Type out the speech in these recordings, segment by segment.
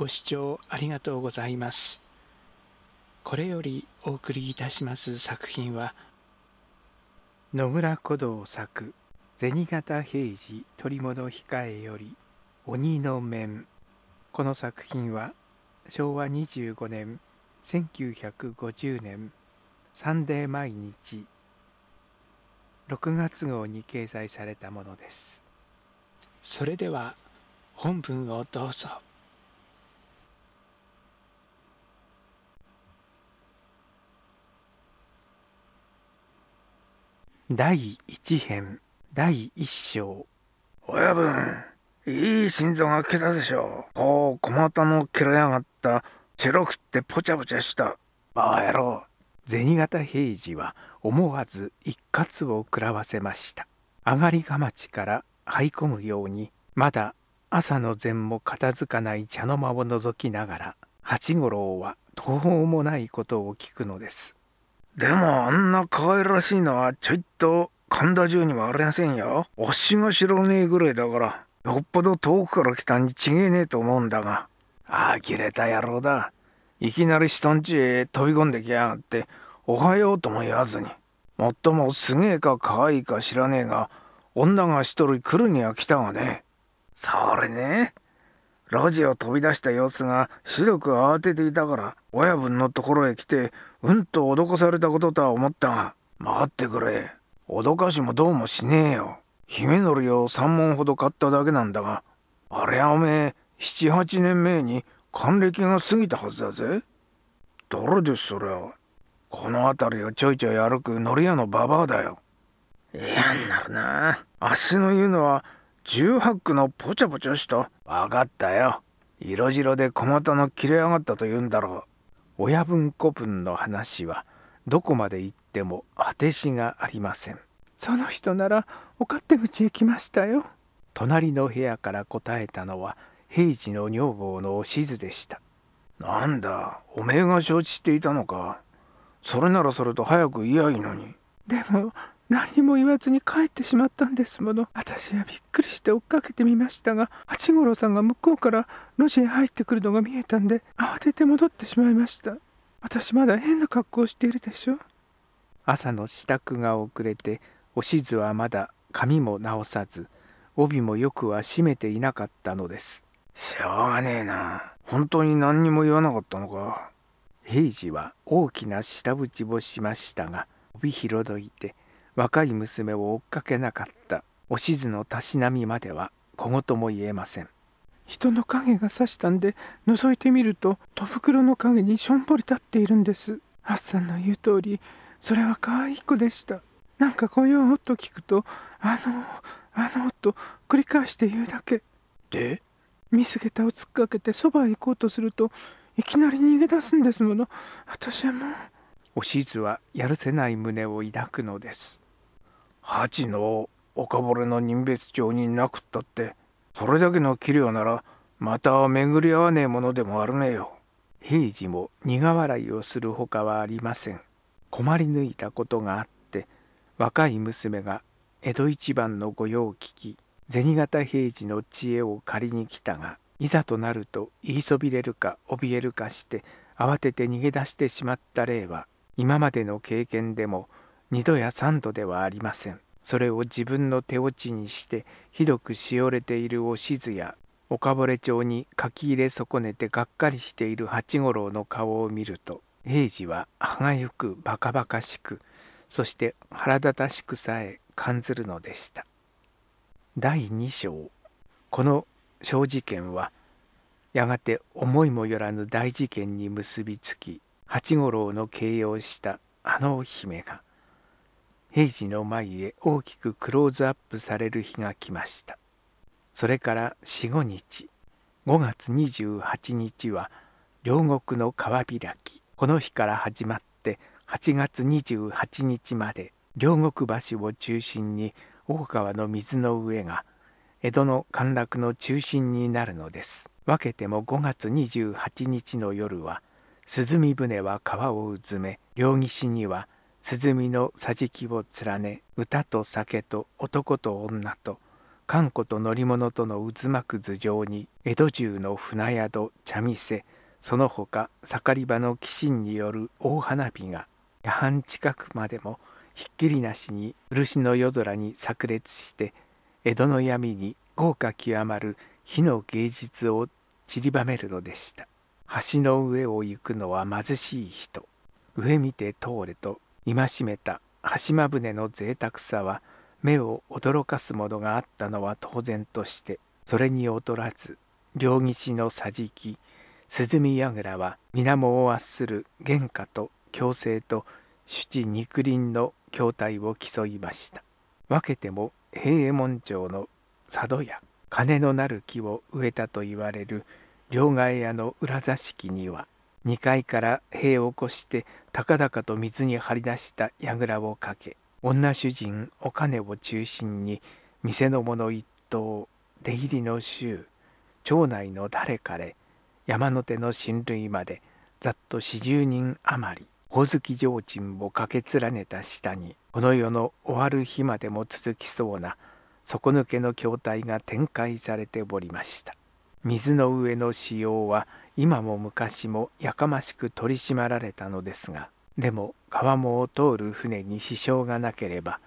ご視聴ありがとうございます。これよりお送りいたします作品は野村古道作銭形平次取り物控えより鬼の面この作品は昭和25年1950年サンデー毎日6月号に掲載されたものですそれでは本文をどうぞ。第1編第1章親分いい心臓が来たでしょうこう小股の切れやがった白くってぽちゃぽちゃしたバカ野郎銭形平次は思わず一喝を食らわせました上がりがまちから這い込むようにまだ朝の膳も片付かない茶の間を覗きながら八五郎は途方もないことを聞くのですでもあんな可愛らしいのはちょいと神田中にもありませんよ。推しが知らねえぐらいだから、よっぽど遠くから来たにちげえねえと思うんだが。あれた野郎だ。いきなり人んちへ飛び込んできやがって、おはようとも言わずに。もっともすげえか可愛いか知らねえが、女が一人来るには来たがね。それね。路地を飛び出した様子が白く慌てていたから、親分のところへ来て、うんと脅かされたこととは思ったが待ってくれ脅かしもどうもしねえよ姫のりを3問ほど買っただけなんだがあれはおめえ78年前に還暦が過ぎたはずだぜ誰ですそりゃこの辺りをちょいちょい歩くのり屋のババアだよ嫌になるなあ日の言うのは18区のポチャポチャした分かったよ色白で小股の切れ上がったと言うんだろう親分子分の話はどこまで行っても果てしがありませんその人ならお勝手口へ来ましたよ隣の部屋から答えたのは平次の女房のおしずでしたなんだおめえが承知していたのかそれならそれと早く言い合いのにでも何も言わずに帰ってしまったんですもの私はびっくりして追っかけてみましたが八五郎さんが向こうから路地へ入ってくるのが見えたんで慌てて戻ってしまいました私まだ変な格好をしているでしょ朝の支度が遅れておしずはまだ髪も直さず帯もよくは締めていなかったのですしょうがねえな本当に何にも言わなかったのか平次は大きな下打をしましたが帯広どいて若い娘を追っかけなかったおしずのたしなみまでは小言も言えません人の影がさしたんで覗いてみると戸袋の影にしょんぼり立っているんですハッサンの言う通りそれは可愛い子でしたなんかよっと聞くとあのあのと繰り返して言うだけで見過げたを突っかけてそばへ行こうとするといきなり逃げ出すんですもの私はもうおしずはやるせない胸を抱くのです八の岡惚れの人別帳になくったってそれだけの器量ならまた巡り合わねえものでもあるねよ。平次も苦笑いをするほかはありません。困り抜いたことがあって若い娘が江戸一番の御用聞き銭形平次の知恵を借りに来たがいざとなると言いそびれるか怯えるかして慌てて逃げ出してしまった例は今までの経験でも2度や3度ではありません。それを自分の手落ちにしてひどくしおれているおしずや岡堀町に書き入れ損ねてがっかりしている八五郎の顔を見ると平次は歯がゆくバカバカしくそして腹立たしくさえ感ずるのでした第2章この小事件はやがて思いもよらぬ大事件に結びつき八五郎の形容したあのお姫が「平次の前へ大きくクローズアップされる日が来ましたそれから45日5月28日は両国の川開きこの日から始まって8月28日まで両国橋を中心に大川の水の上が江戸の陥落の中心になるのです分けても5月28日の夜は涼み船は川をうずめ両岸には鼓の桟敷を連ね歌と酒と男と女と漢子と乗り物との渦巻く頭上に江戸中の船宿茶店その他盛り場の寄進による大花火が夜半近くまでもひっきりなしに漆の夜空に炸裂して江戸の闇に豪華極まる火の芸術を散りばめるのでした橋の上を行くのは貧しい人上見て通れと戒めた橋間船の贅沢さは目を驚かすものがあったのは当然としてそれに劣らず両岸の桟敷涼み櫓は水面を圧する原価と強制と主治肉林の筐体を競いました分けても平右衛門町の佐渡や金のなる木を植えたといわれる両替屋の裏座敷には2階から塀を越して高々と水に張り出した櫓をかけ女主人お金を中心に店の者一頭出入りの衆町内の誰彼山手の親類までざっと四十人余り大月き提灯を駆け連ねた下にこの世の終わる日までも続きそうな底抜けの筐体が展開されておりました。水の上の使用は今も昔もやかましく取り締まられたのですがでも川面を通る船に支障がなければ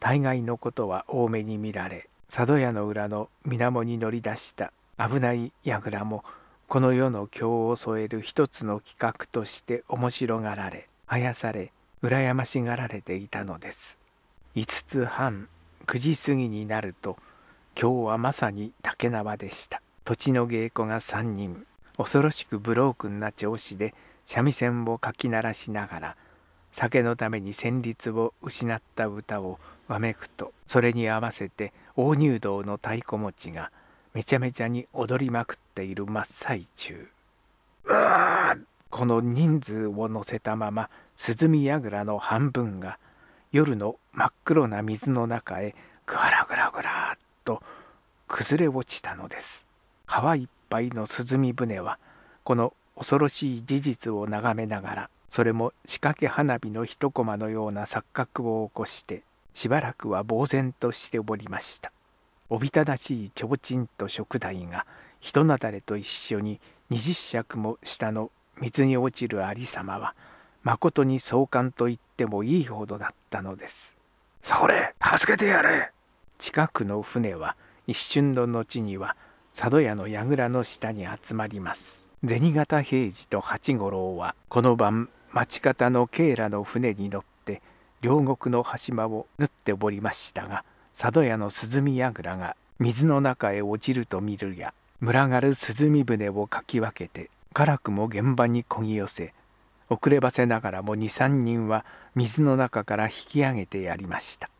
大概のことは多めに見られ佐渡屋の裏の水面に乗り出した危ない櫓もこの世の経を添える一つの企画として面白がられあやされ羨ましがられていたのです5つ半9時過ぎになると今日はまさに竹縄でした土地の芸妓が3人恐ろしくブロークンな調子で三味線をかき鳴らしながら酒のために旋律を失った歌をわめくとそれに合わせて大入道の太鼓持ちがめちゃめちゃに踊りまくっている真っ最中この人数を乗せたまま涼み櫓の半分が夜の真っ黒な水の中へぐらぐらぐらっと崩れ落ちたのです。川いっぱいの涼船はこの恐ろしい事実を眺めながらそれも仕掛け花火の一コマのような錯覚を起こしてしばらくは呆然としておりましたおびただしい提灯と食材が人なだれと一緒に二十尺も下の水に落ちる有様はまことに壮観と言ってもいいほどだったのですそれ助けてやれ近くの船は一瞬の後には佐渡屋の櫓の下に集まります銭形平次と八五郎はこの晩町方の慶良の船に乗って両国の端間を縫っておりましたが佐渡屋の鼓櫓が水の中へ落ちると見るや群がる鼓船をかき分けて辛くも現場にこぎ寄せ遅ればせながらも23人は水の中から引き上げてやりました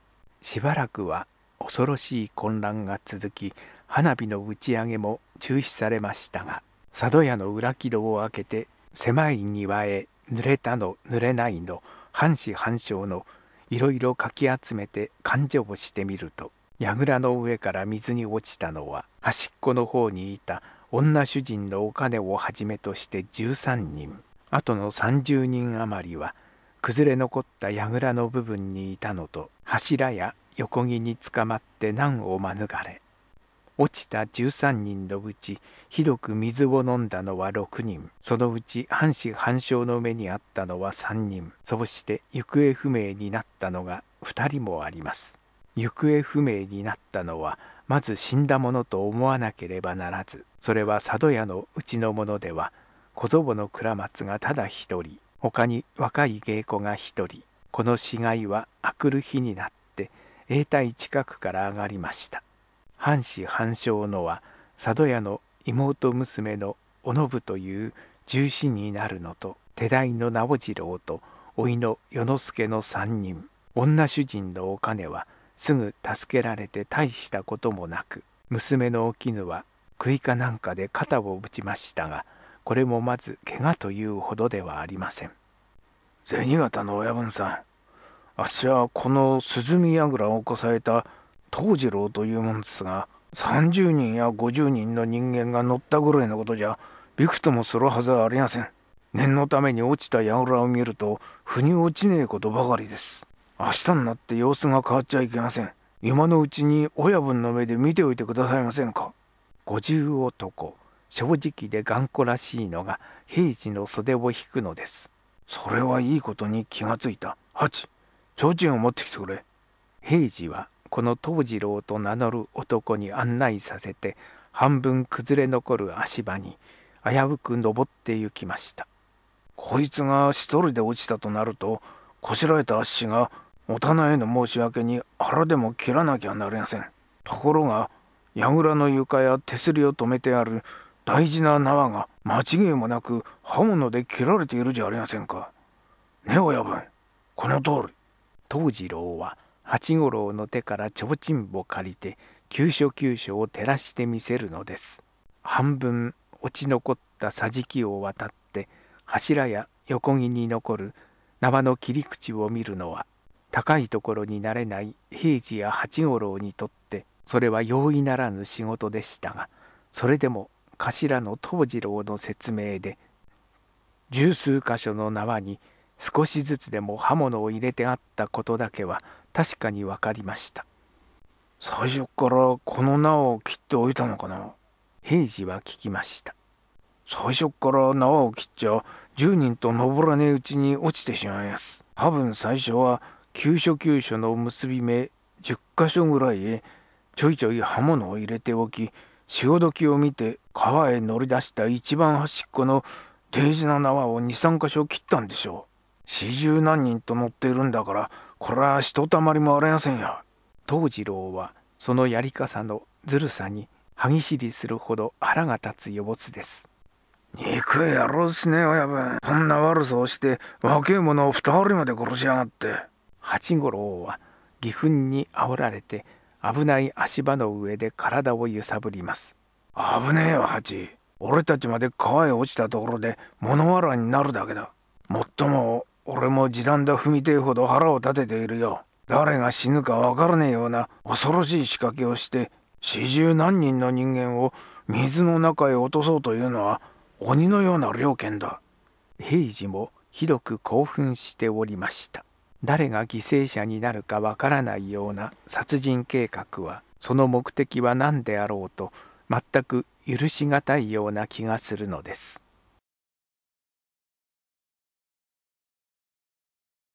しばらくは恐ろしい混乱が続き花火の打ち上げも中止されましたが佐渡屋の裏木戸を開けて狭い庭へ濡れたの濡れないの半死半生のいろいろかき集めて勘定をしてみると櫓の上から水に落ちたのは端っこの方にいた女主人のお金をはじめとして13人あとの30人余りは崩れ残った櫓の部分にいたのと柱や横木につかまって難を免れ落ちた13人のうちひどく水を飲んだのは6人そのうち半死半生の目にあったのは3人そうして行方不明になったのが2人もあります行方不明になったのはまず死んだものと思わなければならずそれは佐渡屋のうちのものでは小僧の倉松がただ一人他に若い芸妓が一人この死骸はあくる日になって永代近くから上がりました藩士藩将のは佐渡屋の妹娘のお信という重臣になるのと手代の直次郎と甥の与之助の3人女主人のお金はすぐ助けられて大したこともなく娘のお絹は食いかなんかで肩を打ちましたがこれもまず怪我というほどではありません銭形の親分さんあっしはこの涼み櫓をこさえた藤次郎というもんですが30人や50人の人間が乗ったぐらいのことじゃびくともするはずはありません念のために落ちたらを見ると腑に落ちねえことばかりです明日になって様子が変わっちゃいけません今のうちに親分の目で見ておいてくださいませんか五十男正直で頑固らしいのが平次の袖を引くのですそれはいいことに気がついた八提灯を持ってきてくれ平次はこの藤次郎と名乗る男に案内させて半分崩れ残る足場に危うく登って行きましたこいつが一人で落ちたとなるとこしらえた足がお棚への申し訳に腹でも切らなきゃなりませんところが櫓の床や手すりを止めてある大事な縄が間違いもなく刃物で切られているじゃありませんかねえ親分この通り藤次郎は八五郎の手から提灯を借りて急所急所を照らしてみせるのです半分落ち残った桟敷を渡って柱や横木に残る縄の切り口を見るのは高いところになれない平次や八五郎にとってそれは容易ならぬ仕事でしたがそれでも頭の藤次郎の説明で十数箇所の縄に少しずつでも刃物を入れてあったことだけは確かに分かりました最初からこの縄を切っておいたのかな平次は聞きました最初から縄を切っちゃ10人と登らねえうちに落ちてしまいます多分最初は急所急所の結び目10箇所ぐらいへちょいちょい刃物を入れておき潮時を見て川へ乗り出した一番端っこの大事な縄を23箇所切ったんでしょう四十何人と乗っているんだからこれはひとたまりもありませんや。藤次郎はそのやりかさのずるさに歯ぎしりするほど腹が立つよぼつです。憎い野郎ですね親分。こんな悪さをして若い者を二人まで殺しやがって。八五郎は義憤に煽られて危ない足場の上で体を揺さぶります。危ねえよ八。俺たちまで川へ落ちたところで物笑いになるだけだ。もっとも俺も地団だ踏みてえほど腹を立てているよ。誰が死ぬかわからねえような恐ろしい仕掛けをして四十何人の人間を水の中へ落とそうというのは鬼のような猟犬だ。平次もひどく興奮しておりました。誰が犠牲者になるかわからないような殺人計画はその目的は何であろうと全く許し難いような気がするのです。